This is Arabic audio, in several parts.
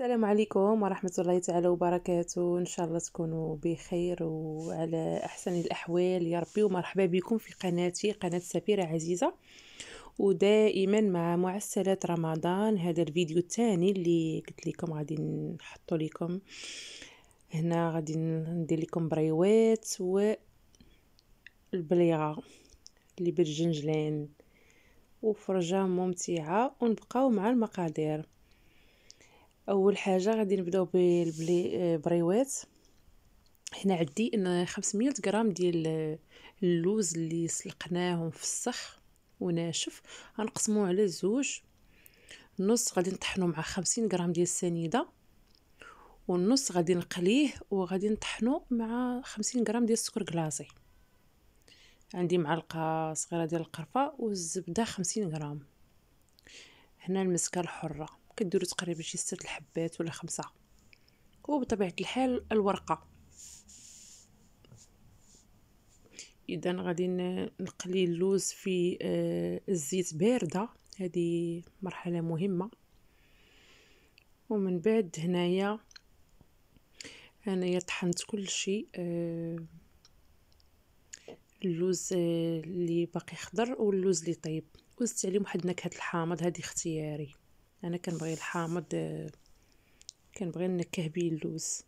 السلام عليكم ورحمة الله تعالى وبركاته إن شاء الله تكونوا بخير وعلى أحسن الأحوال يا ربي ومرحبا بكم في قناتي قناة سفيرة عزيزة ودائما مع معسلات رمضان هذا الفيديو الثاني اللي قلت لكم غادي نحطو لكم هنا غادي ندير لكم بريوات و البليغه اللي بالجنجلان وفرجه ممتعه ونبقاو مع المقادير اول حاجه غادي نبداو بالبريوات آه، هنا عندي 500 غرام ديال آه، اللوز اللي سلقناهم في السخ وناشف غنقسموه على زوج نص غادي نطحنو مع 50 غرام ديال السنيده والنص غادي نقليه وغادي نطحنو مع 50 غرام ديال السكر كلاصي عندي معلقه صغيره ديال القرفه والزبده 50 غرام هنا المسكه الحره كديرو تقريبا شي ستة الحبات ولا خمسة وبطبيعة الحال الورقة اذا غادي نقلي اللوز في آه، الزيت باردة هذه مرحلة مهمة ومن بعد هنايا انايا طحنت كل شيء آه، اللوز آه، اللي باقي خضر واللوز اللي طيب وزدت عليهم واحد نكهه الحامض هذه اختياري انا كنبغي الحامض كنبغي نكه بيه اللوز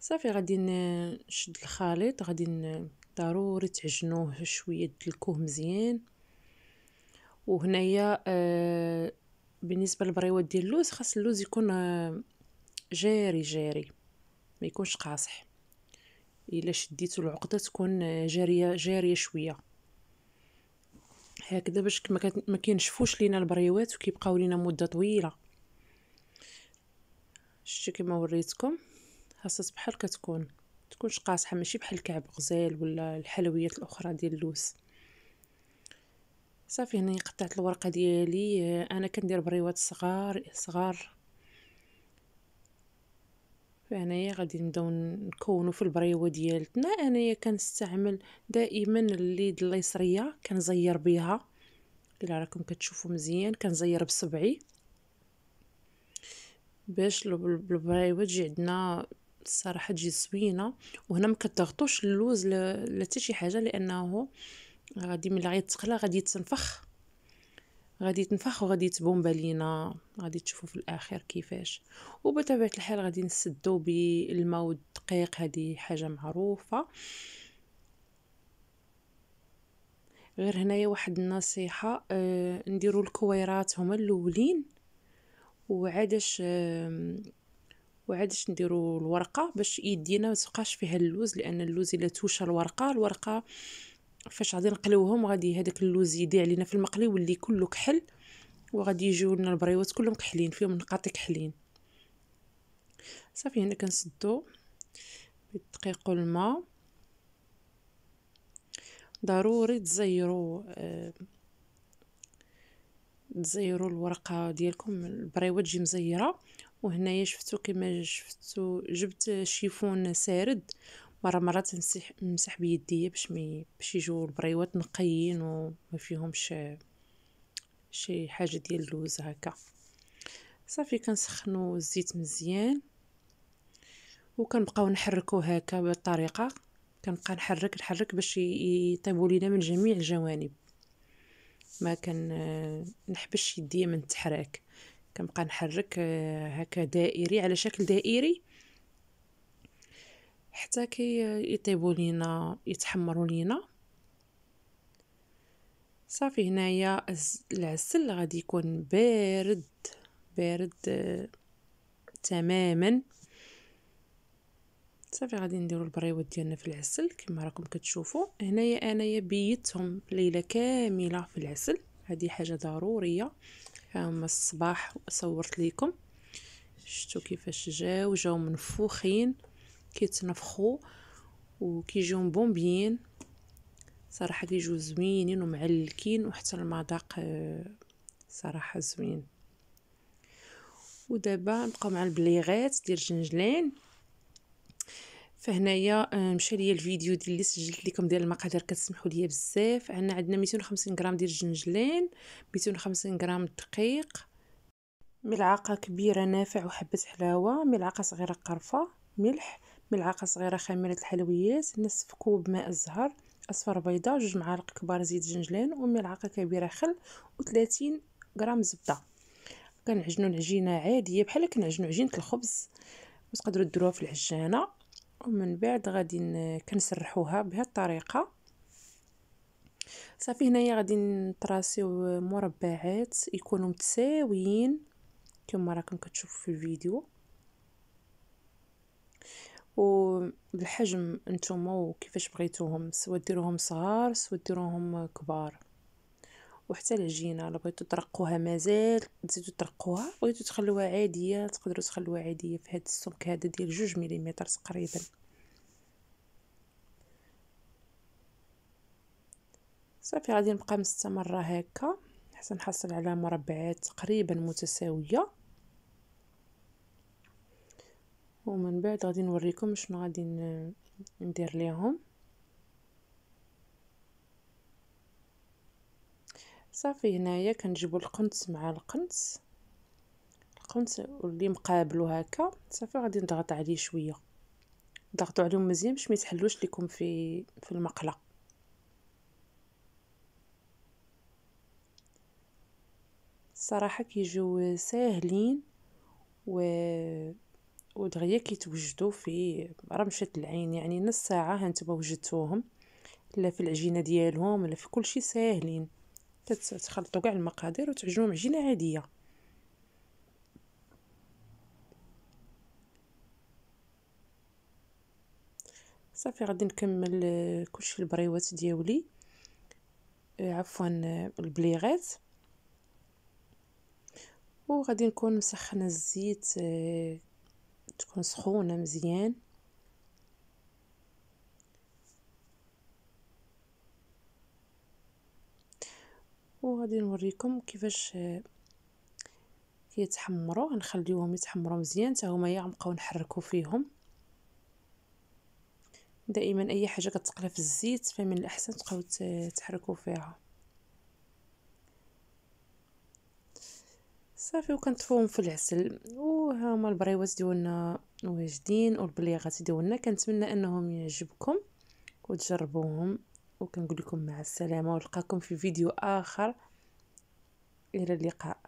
صافي غادي نشد الخليط غادي ضروري تعجنوه شويه دلكوه مزيان وهنايا آه، بالنسبه للبريوات ديال اللوز خاص اللوز يكون آه، جاري جاري ما يكونش قاصح الا شديتو العقده تكون آه، جاريه جاريه شويه هكذا باش ما كينشفوش لينا البريوات وكيبقاو لينا مده طويله شتي كما وريتكم خاصها بحال كتكون تكونش قاصحه ماشي بحال كعب غزال ولا الحلويات الاخرى ديال اللوز صافي هنا قطعت الورقه ديالي انا كندير بريوات صغار صغار فهنايا غادي نبداو نكونو في البريوه ديالتنا انايا كنستعمل دائما الليد اليسريه كنزير بها الا راكم كتشوفوا مزيان كنزير بصبعي باش البريوه تجي عندنا الصراحه تجي زوينه وهنا ما كتضغطوش اللوز لا حتى شي حاجه لانه غادي ملي غيتقلى غادي تنفخ غادي تنفخ وغادي تبوم بالينا غادي تشوفوا في الاخر كيفاش وبطبيعه الحال غادي نسدو بالماء والدقيق هذه حاجه معروفه غير هنايا واحد النصيحه آه نديروا الكويرات هما الاولين وعادش آه وعادش نديروا الورقه باش يدينا ما فيها اللوز لان اللوز الا توشى الورقه الورقه فاش غادي نقلوهم غادي هذاك اللوز يدي علينا في المقلي واللي كله كحل وغادي يجيو لنا البريوات كلهم كحلين فيهم نقاط كحلين صافي هنا كنسدو بالدقيق والماء ضروري تزيروا آه تزيروا الورقه ديالكم البريوه تجي مزيره وهنايا شفتو كما شفتو جبت شيفون سارد مرة مرات نمسح نمسح بيديا باش مي باش يجو البريوات نقيين وما فيهمش شي حاجه ديال اللوز هكا صافي كنسخنو الزيت مزيان وكنبقاو نحركو هكا بهاد الطريقه كنبقى نحرك نحرك باش يطيبوا لينا من جميع الجوانب ما كان نحبش يديا من التحراك كنبقى نحرك آه، هكا دائري على شكل دائري حتى كي يطيبوا لينا يتحمروا لينا صافي هنايا العسل غادي يكون بارد بارد آه، تماما صافي غادي نديرو البريوات ديالنا في العسل كما راكم كتشوفوا هنايا انايا بيتهم ليله كامله في العسل هذه حاجه ضروريه ها هما الصباح صورت لكم شفتوا كيفاش جاو جاو منفوخين كيتنفخوا وكيجيو بومبيين صراحه كيجيو زوينين ومعلكين وحتى المذاق آه، صراحه زوين ودابا نبقاو مع البليغات ديال الجنجلين فهنايا آه، مشى ليا الفيديو ديال اللي سجلت لكم ديال المقادير كتسمحوا ليا بزاف عندنا عندنا 250 غرام ديال الجنجلين 250 غرام الدقيق ملعقه كبيره نافع وحبه حلاوه ملعقه صغيره قرفه ملح ملعقه صغيره خميره الحلويات نصف كوب ماء الزهر اصفر بيضه جوج معالق كبار زيت جنجلان وملعقه كبيره خل و غرام زبده كنعجنو العجينه عاديه بحال كنعجنو عجينه الخبز وتقدرو ديروها في العجانه ومن بعد غادي كنسرحوها بهذه الطريقه صافي هنايا غادي نطراسيو مربعات يكونوا متساويين كما راكم كتشوفوا في الفيديو وبالحجم نتوما وكيفاش بغيتوهم سوا ديروهم صغار سوا ديروهم كبار وحتى العجينه الا بغيتو ترقوها مازال تزيدو ترقوها بغيتو تخلوها عاديه تقدروا تخلوها عاديه في هذا السمك هذا ديال جوج مليمتر تقريبا صافي غادي نبقى مستمره هكا حتى نحصل على مربعات تقريبا متساويه ومن بعد غادي نوريكم شنو غادي ندير ليهم صافي هنايا كنجيبو القنص مع القنص القنص واللي مقابلو هكا صافي غادي نضغط عليه شويه ضغطوا عليهم مزيان باش ما يتحلوش لكم في في المقله الصراحه كيجيو ساهلين و ودغيا كيتوجدوا في رمشه العين يعني نص ساعه هانتوما وجدتوهم لا في العجينه ديالهم لا في كلشي ساهلين تخلطوا كاع المقادير وتعجنوهم عجينه عاديه صافي غادي نكمل آه، كلشي البريوات ديالي آه، عفوا آه، البليغات وغادي نكون مسخنه الزيت تكون سخونة مزيان وغادي نوريكم كيفاش كيتحمروا غنخليوهم يتحمروا مزيان حتى هما غنبقاو نحركوا فيهم دائما اي حاجه كتقلى في الزيت فمن الاحسن تبقاو تحركوا فيها صافي وكنطفوهم في العسل وها هما البريوات ديالنا واجدين والبليغات ديالنا كنتمنى انهم يعجبكم وتجربوهم وكنقول لكم مع السلامه ونلقاكم في فيديو اخر الى اللقاء